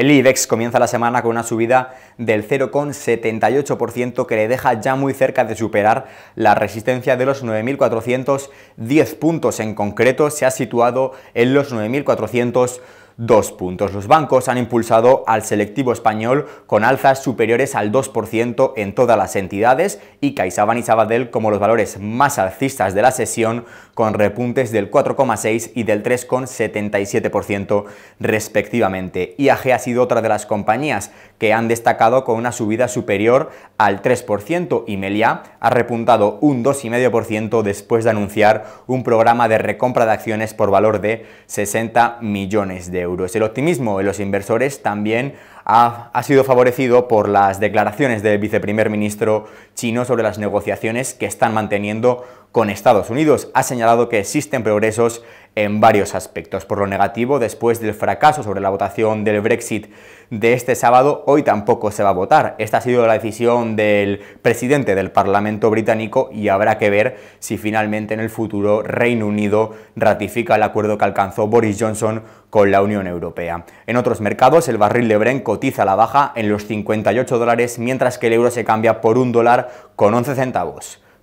El IBEX comienza la semana con una subida del 0,78% que le deja ya muy cerca de superar la resistencia de los 9.410 puntos. En concreto, se ha situado en los 9.400 dos puntos. Los bancos han impulsado al selectivo español con alzas superiores al 2% en todas las entidades y CaixaBank y Sabadell como los valores más alcistas de la sesión con repuntes del 4,6 y del 3,77% respectivamente. IAG ha sido otra de las compañías que han destacado con una subida superior al 3% y Melia ha repuntado un 2,5% después de anunciar un programa de recompra de acciones por valor de 60 millones de euros. El optimismo de los inversores también ha, ha sido favorecido por las declaraciones del viceprimer ministro chino sobre las negociaciones que están manteniendo con Estados Unidos. Ha señalado que existen progresos en varios aspectos. Por lo negativo, después del fracaso sobre la votación del Brexit de este sábado, hoy tampoco se va a votar. Esta ha sido la decisión del presidente del Parlamento británico y habrá que ver si finalmente en el futuro Reino Unido ratifica el acuerdo que alcanzó Boris Johnson con la Unión Europea. En otros mercados, el barril de Brent cotiza a la baja en los 58 dólares, mientras que el euro se cambia por un dólar con 11 centavos.